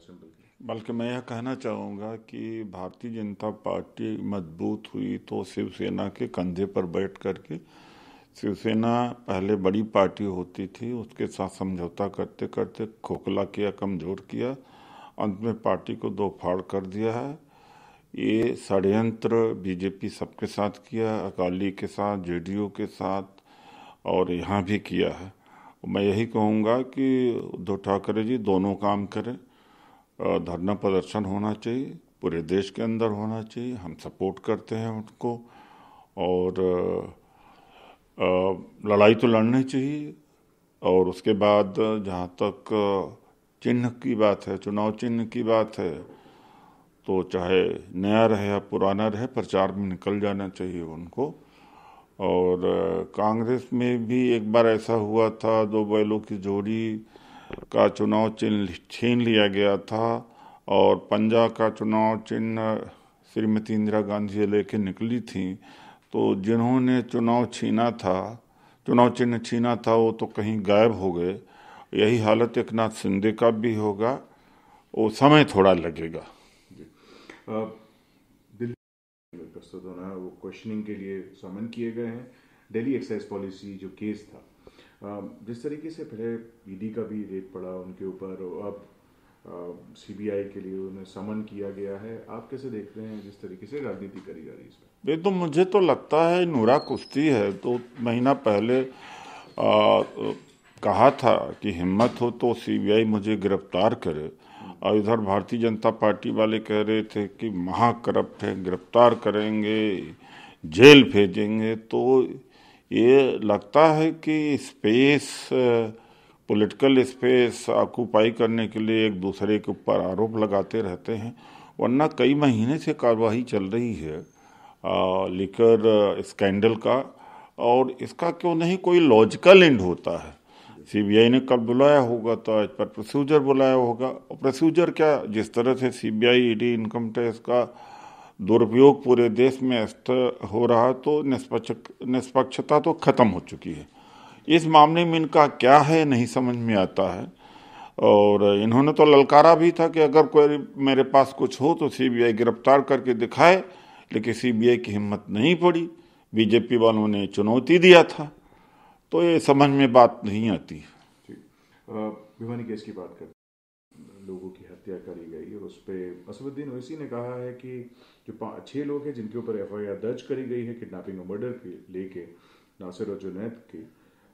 जाएगा सिंपल बल्कि मैं यह कहना चाहूँगा कि भारतीय जनता पार्टी मजबूत हुई तो शिवसेना के कंधे पर बैठ करके शिवसेना पहले बड़ी पार्टी होती थी उसके साथ समझौता करते करते खोखला किया कमज़ोर किया अंत में पार्टी को दो फाड़ कर दिया है ये षडयंत्र बीजेपी सबके साथ किया अकाली के साथ जेडीयू के साथ और यहाँ भी किया है मैं यही कहूँगा कि उद्धव ठाकरे जी दोनों काम करें धरना प्रदर्शन होना चाहिए पूरे देश के अंदर होना चाहिए हम सपोर्ट करते हैं उनको और लड़ाई तो लड़नी चाहिए और उसके बाद जहाँ तक चिन्ह की बात है चुनाव चिन्ह की बात है तो चाहे नया रहे या पुराना रहे प्रचार में निकल जाना चाहिए उनको और कांग्रेस में भी एक बार ऐसा हुआ था दो बैलों की जोड़ी का चुनाव चिन्ह छीन लिया गया था और पंजा का चुनाव चिन्ह श्रीमती इंदिरा गांधी से लेके निकली थी तो जिन्होंने चुनाव छीना था चुनाव चिन्ह छीना था वो तो कहीं गायब हो गए यही हालत एक नाथ शिंदे का भी होगा वो समय थोड़ा लगेगा दिल्ली वो क्वेश्चनिंग के लिए समन किए गए हैं दिल्ली एक्साइज पॉलिसी जो केस था Um, जिस तरीके से पहले ईडी का भी रेट पड़ा उनके ऊपर अब सीबीआई um, के लिए उन्हें समन किया गया है आप कैसे देख रहे हैं जिस तरीके से राजनीति करी जा रही है इसमें ये तो मुझे तो लगता है नूरा कुश्ती है तो महीना पहले आ, कहा था कि हिम्मत हो तो सीबीआई मुझे गिरफ्तार करे और इधर भारतीय जनता पार्टी वाले कह रहे थे कि महाकरप्ट है गिरफ्तार करेंगे जेल भेजेंगे तो ये लगता है कि स्पेस पॉलिटिकल स्पेस ऑक्यूपाई करने के लिए एक दूसरे के ऊपर आरोप लगाते रहते हैं वरना कई महीने से कार्रवाई चल रही है लिकर स्कैंडल का और इसका क्यों नहीं कोई लॉजिकल एंड होता है सीबीआई ने कब बुलाया होगा तो आज पर प्रोसीजर बुलाया होगा और प्रोसीजर क्या जिस तरह से सीबीआई ईडी इनकम टैक्स का दुरुपयोग पूरे देश में हो रहा तो निष्पक्ष निष्पक्षता तो खत्म हो चुकी है इस मामले में इनका क्या है नहीं समझ में आता है और इन्होंने तो ललकारा भी था कि अगर कोई मेरे पास कुछ हो तो सीबीआई गिरफ्तार करके दिखाए लेकिन सीबीआई की हिम्मत नहीं पड़ी बीजेपी वालों ने चुनौती दिया था तो ये समझ में बात नहीं आती भिवानी केस की बात करें हत्या करी गई और उस पर असदुद्दीन ओसी ने कहा है कि जो छः लोग हैं जिनके ऊपर एफ आई आर दर्ज करी गई है किडनैपिंग और मर्डर के लेके नासिर और जुनैद की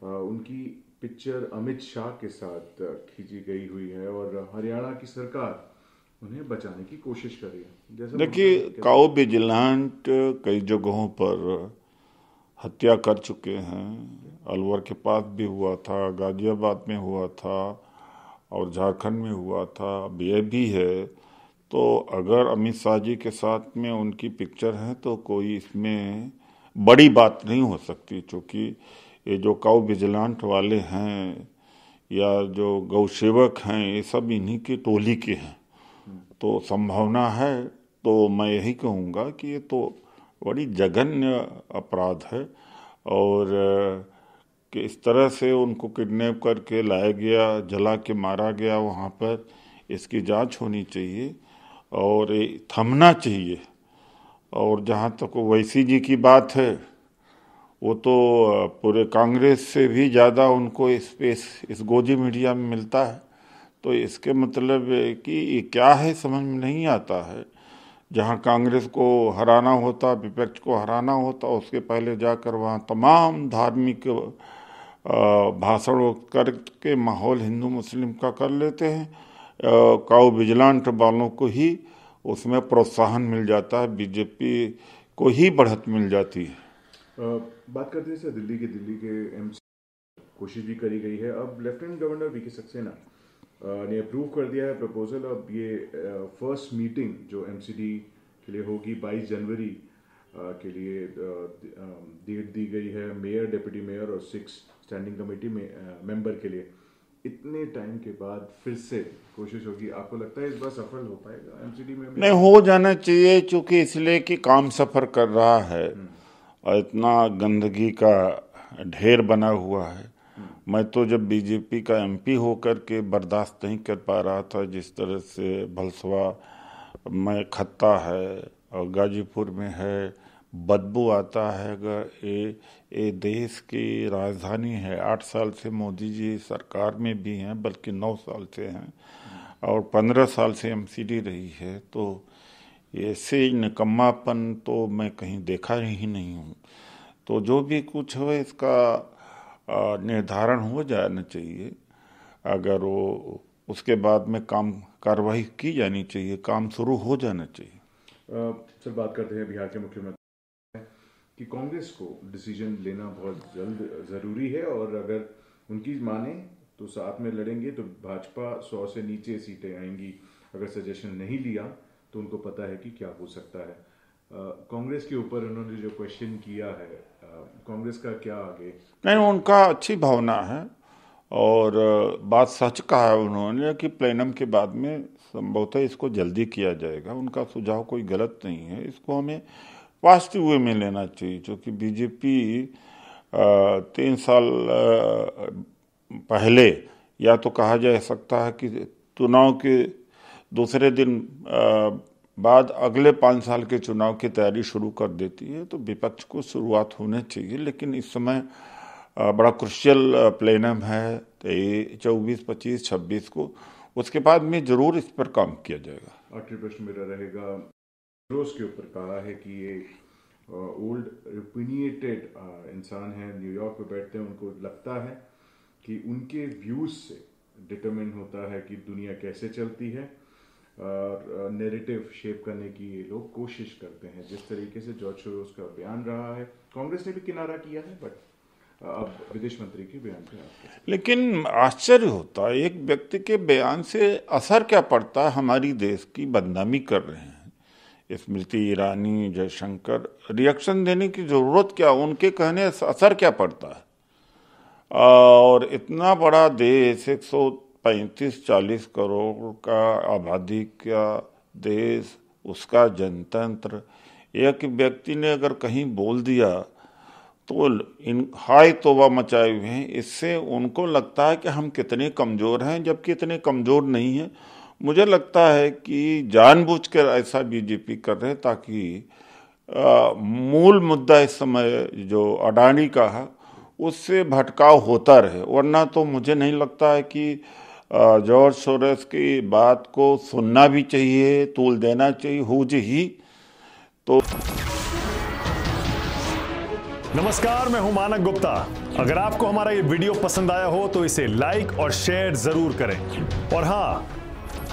उनकी पिक्चर अमित शाह के साथ खींची गई हुई है और हरियाणा की सरकार उन्हें बचाने की कोशिश कर रही है देखिए काओ विजिलेंट कई जगहों पर हत्या कर चुके हैं अलवर के पास भी हुआ था गाजियाबाद में हुआ था और झारखंड में हुआ था यह भी है तो अगर अमित शाह जी के साथ में उनकी पिक्चर है तो कोई इसमें बड़ी बात नहीं हो सकती क्योंकि ये जो काउ विजिलांट वाले हैं या जो गौसेवक हैं ये सब इन्हीं की टोली के हैं तो संभावना है तो मैं यही कहूँगा कि ये तो बड़ी जघन्य अपराध है और कि इस तरह से उनको किडनैप करके लाया गया जला के मारा गया वहाँ पर इसकी जांच होनी चाहिए और थमना चाहिए और जहाँ तक वैसी जी की बात है वो तो पूरे कांग्रेस से भी ज़्यादा उनको स्पेस इस, इस गोदी मीडिया में मिलता है तो इसके मतलब कि ये क्या है समझ में नहीं आता है जहाँ कांग्रेस को हराना होता विपक्ष को हराना होता उसके पहले जाकर वहाँ तमाम धार्मिक भाषण करके माहौल हिंदू मुस्लिम का कर लेते हैं काउ विजिलांट वालों को ही उसमें प्रोत्साहन मिल जाता है बीजेपी को ही बढ़त मिल जाती है बात करते हैं सर दिल्ली के दिल्ली के एम कोशिश भी करी गई है अब लेफ्टिनेंट गवर्नर वी के सक्सेना ने अप्रूव कर दिया है प्रपोजल अब ये फर्स्ट मीटिंग जो एम के लिए होगी 22 जनवरी के लिए डेट दी गई है मेयर डिप्टी मेयर और सिक्स स्टैंडिंग कमेटी मेंबर के लिए इतने टाइम के बाद फिर से कोशिश होगी आपको लगता है इस बार सफल हो पाएगा एमसीडी में नहीं हो जाना चाहिए क्योंकि इसलिए कि काम सफर कर रहा है हम्म। और इतना गंदगी का ढेर बना हुआ है हम्म। मैं तो जब बीजेपी का एमपी होकर के बर्दाश्त नहीं कर पा रहा था जिस तरह से भलसवा में खत्ता है और गाजीपुर में है बदबू आता है अगर ये ये देश की राजधानी है आठ साल से मोदी जी सरकार में भी हैं बल्कि नौ साल से हैं और पंद्रह साल से एम रही है तो ऐसे निकम्मापन तो मैं कहीं देखा ही नहीं हूँ तो जो भी कुछ हो इसका निर्धारण हो जाना चाहिए अगर वो उसके बाद में काम कार्रवाई की जानी चाहिए काम शुरू हो जाना चाहिए सर बात करते हैं बिहार के मुख्यमंत्री कि कांग्रेस को डिसीजन लेना बहुत जल्द ज़रूरी है और अगर उनकी माने तो साथ में लड़ेंगे तो भाजपा सौ से नीचे सीटें आएंगी अगर सजेशन नहीं लिया तो उनको पता है कि क्या हो सकता है कांग्रेस के ऊपर उन्होंने जो क्वेश्चन किया है कांग्रेस का क्या आगे नहीं उनका अच्छी भावना है और बात सच कहा है उन्होंने कि प्लेनम के बाद में संभवतः इसको जल्दी किया जाएगा उनका सुझाव कोई गलत नहीं है इसको हमें वास्तविक वे में लेना चाहिए क्योंकि बीजेपी तीन साल पहले या तो कहा जा सकता है कि चुनाव के दूसरे दिन बाद अगले पाँच साल के चुनाव की तैयारी शुरू कर देती है तो विपक्ष को शुरुआत होने चाहिए लेकिन इस समय बड़ा क्रुशियल प्लेनम है चौबीस पच्चीस छब्बीस को उसके बाद में ज़रूर इस पर काम किया जाएगा आखिरी प्रश्न मेरा रहेगा रोज के ऊपर कहा है कि ये ओल्ड ओपिनियटेड इंसान है न्यूयॉर्क में बैठते हैं उनको लगता है कि उनके व्यूज से डिटरमिन होता है कि दुनिया कैसे चलती है और नेरेटिव शेप करने की ये लोग कोशिश करते हैं जिस तरीके से जॉर्ज सोरोस का बयान रहा है कांग्रेस ने भी किनारा किया है बट अब विदेश मंत्री के बयान पे लेकिन आश्चर्य होता है एक व्यक्ति के बयान से असर क्या पड़ता है हमारी देश की बदनामी कर रहे हैं स्मृति ईरानी जयशंकर रिएक्शन देने की ज़रूरत क्या उनके कहने असर क्या पड़ता है और इतना बड़ा देश एक सौ पैंतीस चालीस करोड़ का आबादी का देश उसका जनतंत्र एक व्यक्ति ने अगर कहीं बोल दिया तो इन हाय तोबा मचाए हुए हैं इससे उनको लगता है कि हम कितने कमज़ोर हैं जबकि इतने कमज़ोर नहीं हैं मुझे लगता है कि जानबूझकर ऐसा बीजेपी कर रहे ताकि आ, मूल मुद्दा इस समय जो अडानी का है उससे भटकाव होता रहे वरना तो मुझे नहीं लगता है कि जॉर्ज सोरेस की बात को सुनना भी चाहिए तूल देना चाहिए हुज ही तो नमस्कार मैं हूं मानक गुप्ता अगर आपको हमारा ये वीडियो पसंद आया हो तो इसे लाइक और शेयर जरूर करें और हाँ